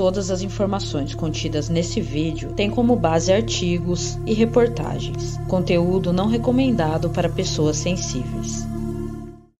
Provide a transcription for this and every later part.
todas as informações contidas nesse vídeo têm como base artigos e reportagens, conteúdo não recomendado para pessoas sensíveis.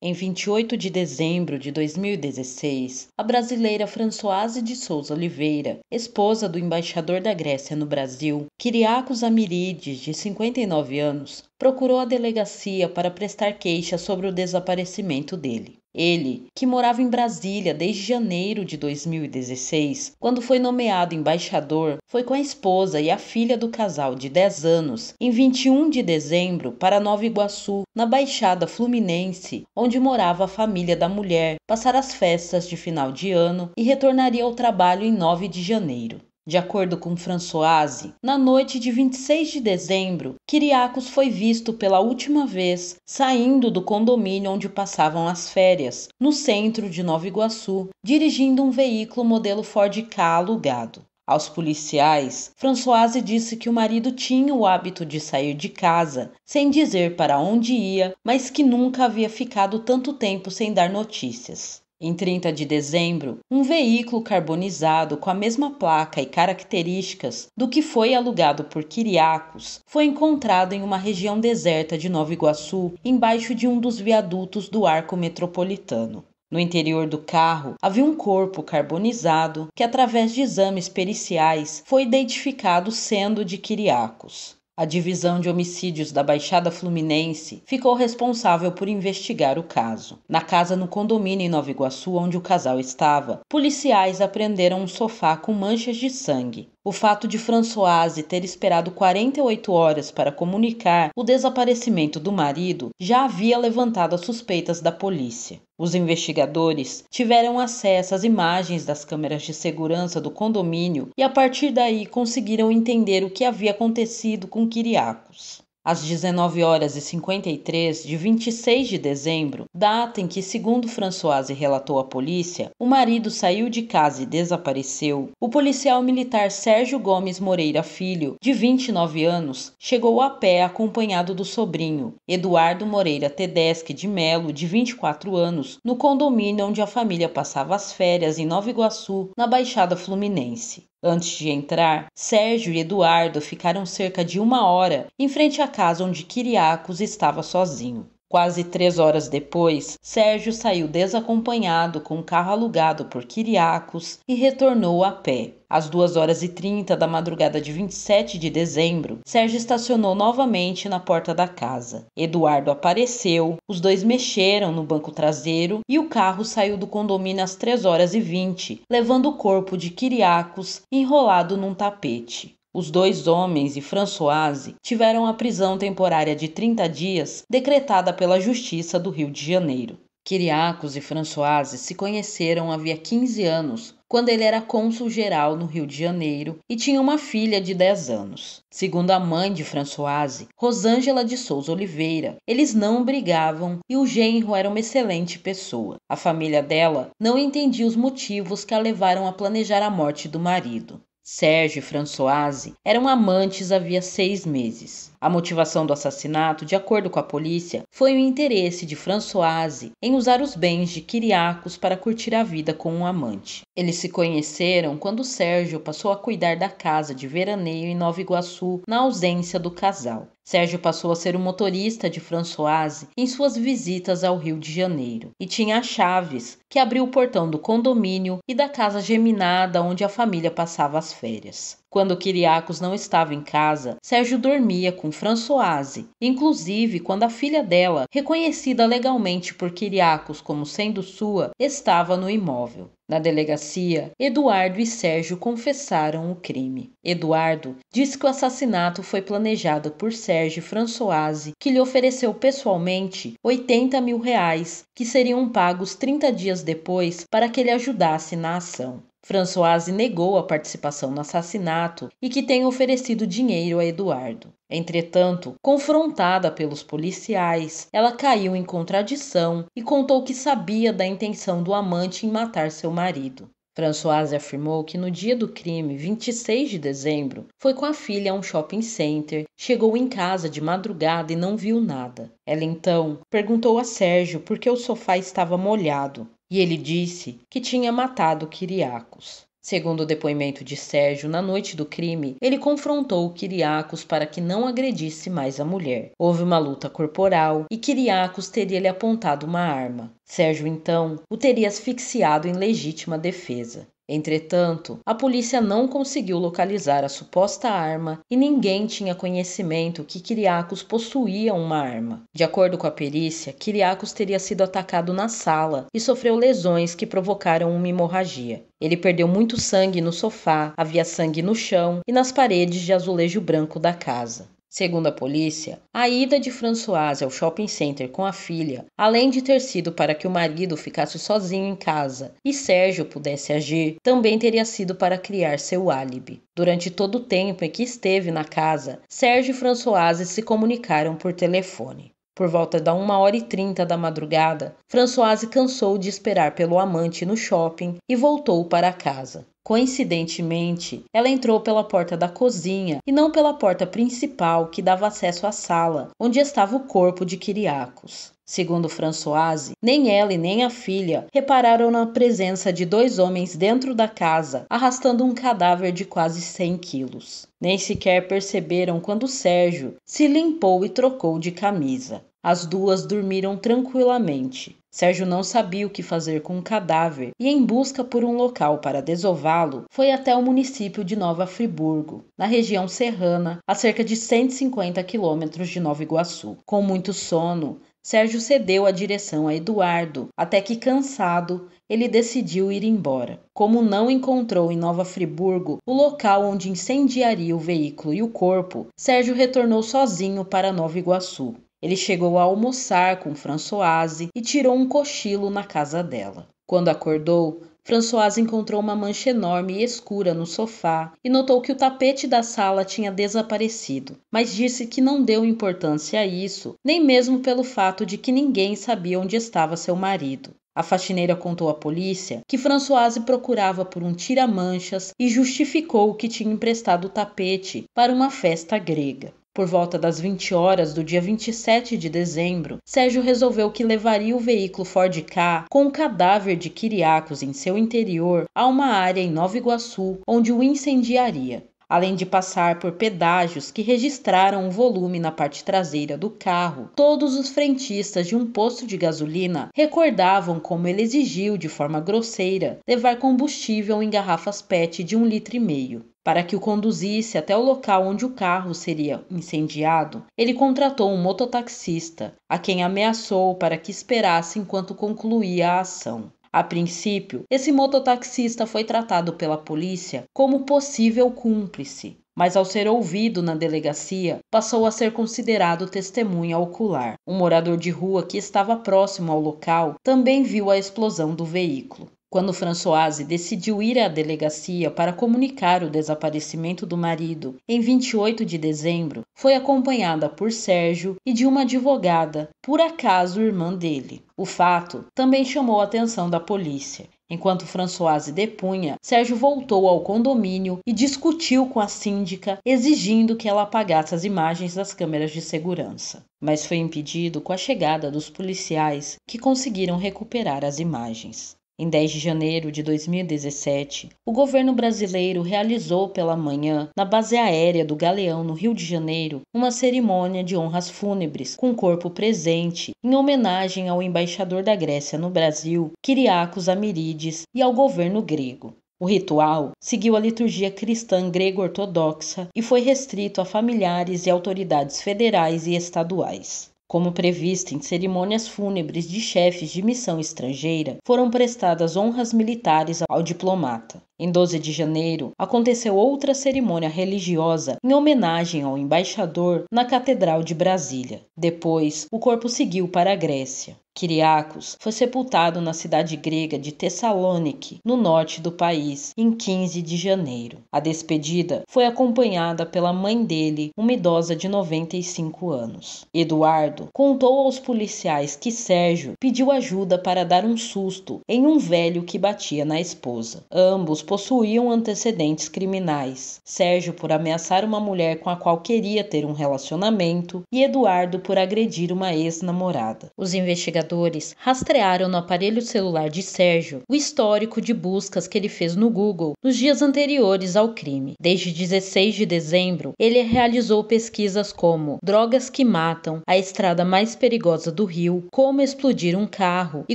Em 28 de dezembro de 2016, a brasileira Françoise de Souza Oliveira, esposa do embaixador da Grécia no Brasil, Kyriakos Amirides, de 59 anos, procurou a delegacia para prestar queixa sobre o desaparecimento dele. Ele, que morava em Brasília desde janeiro de 2016, quando foi nomeado embaixador, foi com a esposa e a filha do casal de 10 anos em 21 de dezembro para Nova Iguaçu, na Baixada Fluminense, onde morava a família da mulher, passar as festas de final de ano e retornaria ao trabalho em 9 de janeiro. De acordo com Françoise, na noite de 26 de dezembro, Kiriakos foi visto pela última vez saindo do condomínio onde passavam as férias, no centro de Nova Iguaçu, dirigindo um veículo modelo Ford Ka alugado. Aos policiais, Françoise disse que o marido tinha o hábito de sair de casa, sem dizer para onde ia, mas que nunca havia ficado tanto tempo sem dar notícias. Em 30 de dezembro, um veículo carbonizado com a mesma placa e características do que foi alugado por Quiriacos foi encontrado em uma região deserta de Nova Iguaçu, embaixo de um dos viadutos do arco metropolitano. No interior do carro havia um corpo carbonizado que, através de exames periciais, foi identificado sendo de Quiriacos. A divisão de homicídios da Baixada Fluminense ficou responsável por investigar o caso. Na casa no condomínio em Nova Iguaçu, onde o casal estava, policiais apreenderam um sofá com manchas de sangue. O fato de Françoise ter esperado 48 horas para comunicar o desaparecimento do marido já havia levantado as suspeitas da polícia. Os investigadores tiveram acesso às imagens das câmeras de segurança do condomínio e, a partir daí, conseguiram entender o que havia acontecido com Kiriakos às 19 horas e 53 de 26 de dezembro, data em que, segundo Françoise relatou à polícia, o marido saiu de casa e desapareceu, o policial militar Sérgio Gomes Moreira Filho, de 29 anos, chegou a pé acompanhado do sobrinho, Eduardo Moreira Tedesque de Melo, de 24 anos, no condomínio onde a família passava as férias em Nova Iguaçu, na Baixada Fluminense. Antes de entrar, Sérgio e Eduardo ficaram cerca de uma hora em frente à casa onde Quiriacos estava sozinho. Quase três horas depois, Sérgio saiu desacompanhado com um carro alugado por Quiriacos e retornou a pé. Às 2 horas e 30 da madrugada de 27 de dezembro, Sérgio estacionou novamente na porta da casa. Eduardo apareceu, os dois mexeram no banco traseiro e o carro saiu do condomínio às 3 horas e 20, levando o corpo de Quiriacos enrolado num tapete. Os dois homens e Françoise tiveram a prisão temporária de 30 dias decretada pela Justiça do Rio de Janeiro. Quiriacos e Françoise se conheceram havia 15 anos, quando ele era cônsul geral no Rio de Janeiro e tinha uma filha de 10 anos. Segundo a mãe de Françoise, Rosângela de Souza Oliveira, eles não brigavam e o genro era uma excelente pessoa. A família dela não entendia os motivos que a levaram a planejar a morte do marido. Sérgio e Françoise eram amantes havia seis meses. A motivação do assassinato, de acordo com a polícia, foi o interesse de Françoise em usar os bens de Quiriacos para curtir a vida com um amante. Eles se conheceram quando Sérgio passou a cuidar da casa de veraneio em Nova Iguaçu na ausência do casal. Sérgio passou a ser o motorista de Françoise em suas visitas ao Rio de Janeiro e tinha a chaves que abriu o portão do condomínio e da casa geminada onde a família passava as férias. Quando Quiriacos não estava em casa, Sérgio dormia com Françoise. Inclusive, quando a filha dela, reconhecida legalmente por Quiriacos como sendo sua, estava no imóvel. Na delegacia, Eduardo e Sérgio confessaram o crime. Eduardo disse que o assassinato foi planejado por Sérgio Françoise, que lhe ofereceu pessoalmente 80 mil reais, que seriam pagos 30 dias depois para que ele ajudasse na ação. Françoise negou a participação no assassinato e que tem oferecido dinheiro a Eduardo. Entretanto, confrontada pelos policiais, ela caiu em contradição e contou que sabia da intenção do amante em matar seu marido. Françoise afirmou que no dia do crime, 26 de dezembro, foi com a filha a um shopping center, chegou em casa de madrugada e não viu nada. Ela então perguntou a Sérgio por que o sofá estava molhado. E ele disse que tinha matado Quiriacos. Segundo o depoimento de Sérgio, na noite do crime, ele confrontou Quiriacos para que não agredisse mais a mulher. Houve uma luta corporal e Quiriacos teria lhe apontado uma arma. Sérgio, então, o teria asfixiado em legítima defesa. Entretanto, a polícia não conseguiu localizar a suposta arma e ninguém tinha conhecimento que Kiriakos possuía uma arma. De acordo com a perícia, Kiriakos teria sido atacado na sala e sofreu lesões que provocaram uma hemorragia. Ele perdeu muito sangue no sofá, havia sangue no chão e nas paredes de azulejo branco da casa. Segundo a polícia, a ida de Françoise ao shopping center com a filha, além de ter sido para que o marido ficasse sozinho em casa e Sérgio pudesse agir, também teria sido para criar seu álibi. Durante todo o tempo em que esteve na casa, Sérgio e Françoise se comunicaram por telefone. Por volta da 1 hora e 30 da madrugada, Françoise cansou de esperar pelo amante no shopping e voltou para casa. Coincidentemente, ela entrou pela porta da cozinha e não pela porta principal que dava acesso à sala, onde estava o corpo de Quiriacos. Segundo Françoise, nem ela e nem a filha repararam na presença de dois homens dentro da casa, arrastando um cadáver de quase 100 quilos. Nem sequer perceberam quando Sérgio se limpou e trocou de camisa. As duas dormiram tranquilamente. Sérgio não sabia o que fazer com o cadáver e, em busca por um local para desová-lo, foi até o município de Nova Friburgo, na região serrana, a cerca de 150 quilômetros de Nova Iguaçu. Com muito sono, Sérgio cedeu a direção a Eduardo, até que, cansado, ele decidiu ir embora. Como não encontrou em Nova Friburgo o local onde incendiaria o veículo e o corpo, Sérgio retornou sozinho para Nova Iguaçu. Ele chegou a almoçar com Françoise e tirou um cochilo na casa dela. Quando acordou, Françoise encontrou uma mancha enorme e escura no sofá e notou que o tapete da sala tinha desaparecido, mas disse que não deu importância a isso, nem mesmo pelo fato de que ninguém sabia onde estava seu marido. A faxineira contou à polícia que Françoise procurava por um tira-manchas e justificou que tinha emprestado o tapete para uma festa grega. Por volta das 20 horas do dia 27 de dezembro, Sérgio resolveu que levaria o veículo Ford K com o cadáver de Quiriacos em seu interior a uma área em Nova Iguaçu, onde o incendiaria além de passar por pedágios que registraram um volume na parte traseira do carro. Todos os frentistas de um posto de gasolina recordavam como ele exigiu de forma grosseira levar combustível em garrafas PET de um litro e meio. Para que o conduzisse até o local onde o carro seria incendiado, ele contratou um mototaxista, a quem ameaçou para que esperasse enquanto concluía a ação. A princípio, esse mototaxista foi tratado pela polícia como possível cúmplice, mas ao ser ouvido na delegacia, passou a ser considerado testemunha ocular. Um morador de rua que estava próximo ao local também viu a explosão do veículo. Quando Françoise decidiu ir à delegacia para comunicar o desaparecimento do marido em 28 de dezembro, foi acompanhada por Sérgio e de uma advogada, por acaso irmã dele. O fato também chamou a atenção da polícia. Enquanto Françoise depunha, Sérgio voltou ao condomínio e discutiu com a síndica, exigindo que ela apagasse as imagens das câmeras de segurança. Mas foi impedido com a chegada dos policiais, que conseguiram recuperar as imagens. Em 10 de janeiro de 2017, o governo brasileiro realizou pela manhã, na base aérea do Galeão, no Rio de Janeiro, uma cerimônia de honras fúnebres com corpo presente em homenagem ao embaixador da Grécia no Brasil, Kyriakos Amirides, e ao governo grego. O ritual seguiu a liturgia cristã grego-ortodoxa e foi restrito a familiares e autoridades federais e estaduais. Como previsto em cerimônias fúnebres de chefes de missão estrangeira, foram prestadas honras militares ao diplomata. Em 12 de janeiro, aconteceu outra cerimônia religiosa em homenagem ao embaixador na Catedral de Brasília. Depois, o corpo seguiu para a Grécia. Kyriakos foi sepultado na cidade grega de Tessalônica, no norte do país, em 15 de janeiro. A despedida foi acompanhada pela mãe dele, uma idosa de 95 anos. Eduardo contou aos policiais que Sérgio pediu ajuda para dar um susto em um velho que batia na esposa. Ambos possuíam antecedentes criminais. Sérgio por ameaçar uma mulher com a qual queria ter um relacionamento e Eduardo por agredir uma ex-namorada. Os investigadores rastrearam no aparelho celular de Sérgio o histórico de buscas que ele fez no Google nos dias anteriores ao crime. Desde 16 de dezembro, ele realizou pesquisas como drogas que matam, a estrada mais perigosa do Rio, como explodir um carro e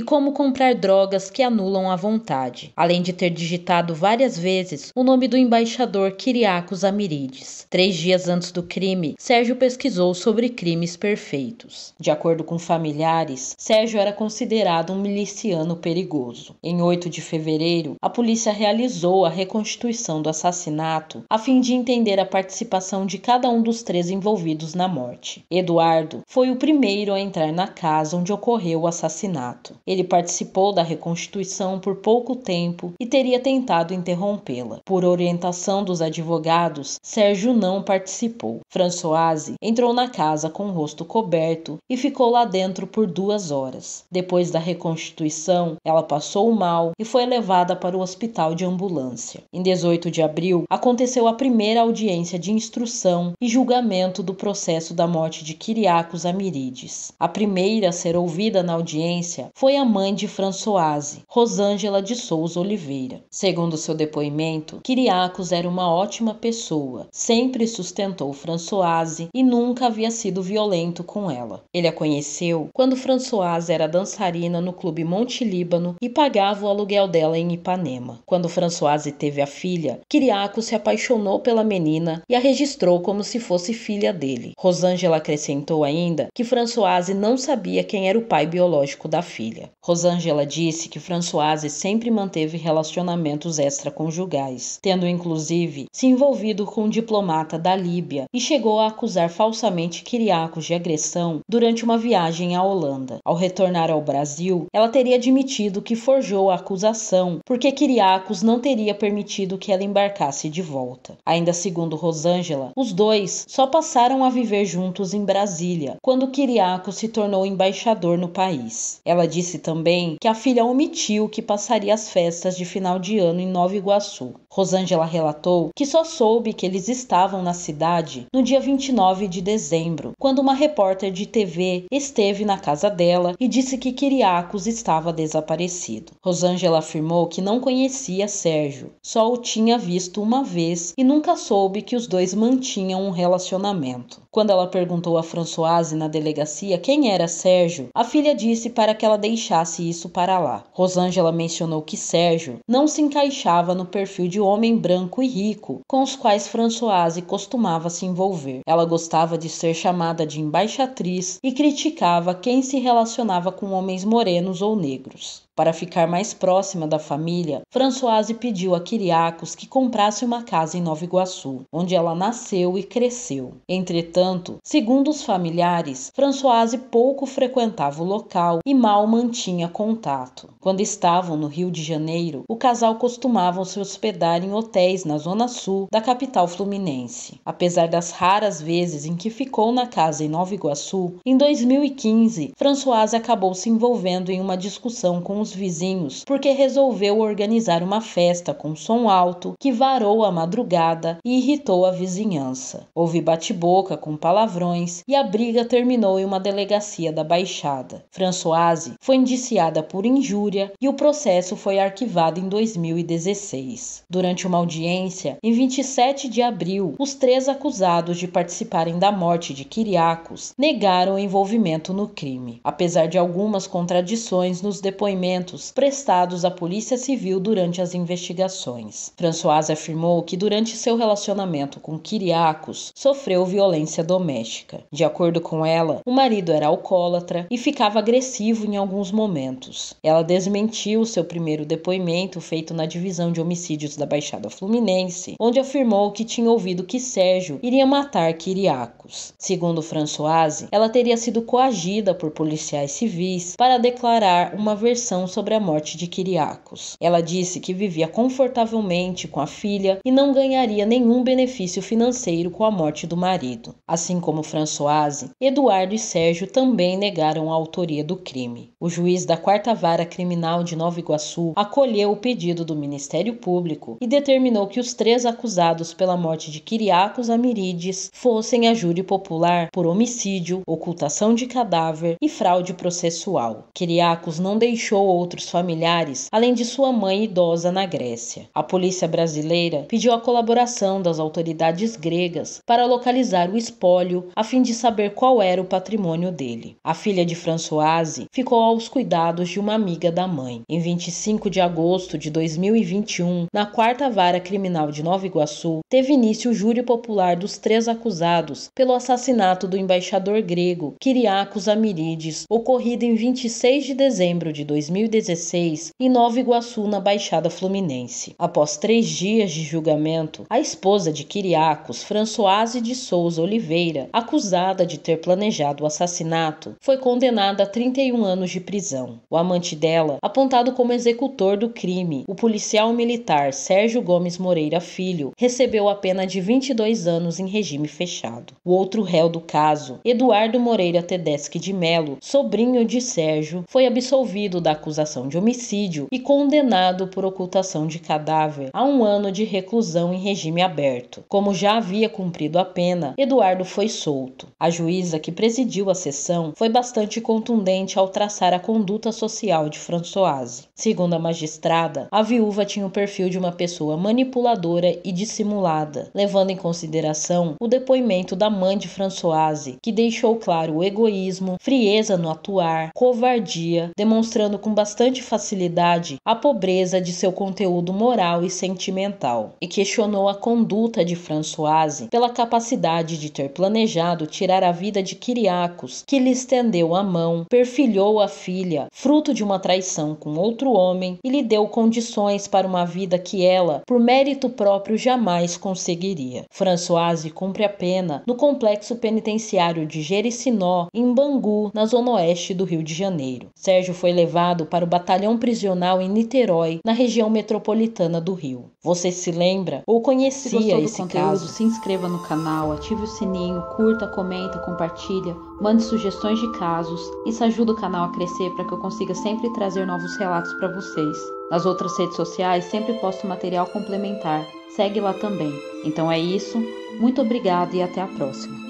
como comprar drogas que anulam à vontade. Além de ter digitado várias vezes o nome do embaixador Kiriakos Amirides. Três dias antes do crime, Sérgio pesquisou sobre crimes perfeitos. De acordo com familiares, Sérgio era considerado um miliciano perigoso. Em 8 de fevereiro, a polícia realizou a reconstituição do assassinato a fim de entender a participação de cada um dos três envolvidos na morte. Eduardo foi o primeiro a entrar na casa onde ocorreu o assassinato. Ele participou da reconstituição por pouco tempo e teria tentado interrompê-la. Por orientação dos advogados, Sérgio não participou. Françoise entrou na casa com o rosto coberto e ficou lá dentro por duas horas. Depois da reconstituição, ela passou mal e foi levada para o hospital de ambulância. Em 18 de abril, aconteceu a primeira audiência de instrução e julgamento do processo da morte de Kiriakos Amirides. A primeira a ser ouvida na audiência foi a mãe de Françoise, Rosângela de Souza Oliveira. Segundo seu depoimento, Kiriakos era uma ótima pessoa, sempre sustentou Françoise e nunca havia sido violento com ela. Ele a conheceu quando Françoise era dançarina no clube Monte Líbano e pagava o aluguel dela em Ipanema. Quando Françoise teve a filha, Kiriakos se apaixonou pela menina e a registrou como se fosse filha dele. Rosângela acrescentou ainda que Françoise não sabia quem era o pai biológico da filha. Rosângela disse que Françoise sempre manteve relacionamentos extraconjugais, tendo inclusive se envolvido com um diplomata da Líbia e chegou a acusar falsamente Kiriakos de agressão durante uma viagem à Holanda. Ao retornar ao Brasil, ela teria admitido que forjou a acusação porque Kiriakos não teria permitido que ela embarcasse de volta. Ainda segundo Rosângela, os dois só passaram a viver juntos em Brasília, quando Kiriakos se tornou embaixador no país. Ela disse também que a filha omitiu que passaria as festas de final de ano em Nova Nova Iguaçu. Rosângela relatou que só soube que eles estavam na cidade no dia 29 de dezembro, quando uma repórter de TV esteve na casa dela e disse que Kiriakos estava desaparecido. Rosângela afirmou que não conhecia Sérgio, só o tinha visto uma vez e nunca soube que os dois mantinham um relacionamento. Quando ela perguntou a Françoise na delegacia quem era Sérgio, a filha disse para que ela deixasse isso para lá. Rosângela mencionou que Sérgio não se encaixava achava no perfil de homem branco e rico com os quais Françoise costumava se envolver. Ela gostava de ser chamada de embaixatriz e criticava quem se relacionava com homens morenos ou negros. Para ficar mais próxima da família, Françoise pediu a Quiriacos que comprasse uma casa em Nova Iguaçu, onde ela nasceu e cresceu. Entretanto, segundo os familiares, Françoise pouco frequentava o local e mal mantinha contato. Quando estavam no Rio de Janeiro, o casal costumava se hospedar em hotéis na zona sul da capital fluminense. Apesar das raras vezes em que ficou na casa em Nova Iguaçu, em 2015, Françoise acabou se envolvendo em uma discussão com os vizinhos porque resolveu organizar uma festa com som alto que varou a madrugada e irritou a vizinhança. Houve bate-boca com palavrões e a briga terminou em uma delegacia da Baixada. Françoise foi indiciada por injúria e o processo foi arquivado em 2016. Durante uma audiência, em 27 de abril, os três acusados de participarem da morte de Kiriakos negaram o envolvimento no crime. Apesar de algumas contradições nos depoimentos depoimentos prestados à Polícia Civil durante as investigações. Françoise afirmou que durante seu relacionamento com Kiriakos sofreu violência doméstica. De acordo com ela, o marido era alcoólatra e ficava agressivo em alguns momentos. Ela desmentiu seu primeiro depoimento feito na divisão de homicídios da Baixada Fluminense, onde afirmou que tinha ouvido que Sérgio iria matar Kiriakos. Segundo Françoise, ela teria sido coagida por policiais civis para declarar uma versão informação sobre a morte de Kiriakos. Ela disse que vivia confortavelmente com a filha e não ganharia nenhum benefício financeiro com a morte do marido. Assim como Françoise, Eduardo e Sérgio também negaram a autoria do crime. O juiz da Quarta Vara Criminal de Nova Iguaçu acolheu o pedido do Ministério Público e determinou que os três acusados pela morte de Kiriakos Amirides fossem a júri popular por homicídio, ocultação de cadáver e fraude processual. Kiriakos não deixou outros familiares, além de sua mãe idosa na Grécia. A polícia brasileira pediu a colaboração das autoridades gregas para localizar o espólio a fim de saber qual era o patrimônio dele. A filha de Françoise ficou aos cuidados de uma amiga da mãe. Em 25 de agosto de 2021, na quarta vara criminal de Nova Iguaçu, teve início o júri popular dos três acusados pelo assassinato do embaixador grego Kyriakos Amirides, ocorrido em 26 de dezembro de 2021. 2016 em Nova Iguaçu, na Baixada Fluminense. Após três dias de julgamento, a esposa de Quiriacos, Françoise de Souza Oliveira, acusada de ter planejado o assassinato, foi condenada a 31 anos de prisão. O amante dela, apontado como executor do crime, o policial militar Sérgio Gomes Moreira Filho, recebeu a pena de 22 anos em regime fechado. O outro réu do caso, Eduardo Moreira Tedeschi de Melo, sobrinho de Sérgio, foi absolvido da acusação acusação de homicídio e condenado por ocultação de cadáver a um ano de reclusão em regime aberto. Como já havia cumprido a pena, Eduardo foi solto. A juíza que presidiu a sessão foi bastante contundente ao traçar a conduta social de Françoise. Segundo a magistrada, a viúva tinha o perfil de uma pessoa manipuladora e dissimulada, levando em consideração o depoimento da mãe de Françoise, que deixou claro o egoísmo, frieza no atuar, covardia, demonstrando com bastante bastante facilidade a pobreza de seu conteúdo moral e sentimental, e questionou a conduta de Françoise pela capacidade de ter planejado tirar a vida de Quiriacos, que lhe estendeu a mão, perfilhou a filha, fruto de uma traição com outro homem, e lhe deu condições para uma vida que ela, por mérito próprio, jamais conseguiria. Françoise cumpre a pena no complexo penitenciário de Jericinó, em Bangu, na zona oeste do Rio de Janeiro. Sérgio foi levado para o batalhão prisional em Niterói, na região metropolitana do Rio. Você se lembra ou conhecia esse conteúdo, caso? Se inscreva no canal, ative o sininho, curta, comenta, compartilha, mande sugestões de casos. Isso ajuda o canal a crescer para que eu consiga sempre trazer novos relatos para vocês. Nas outras redes sociais sempre posto material complementar. Segue lá também. Então é isso. Muito obrigado e até a próxima.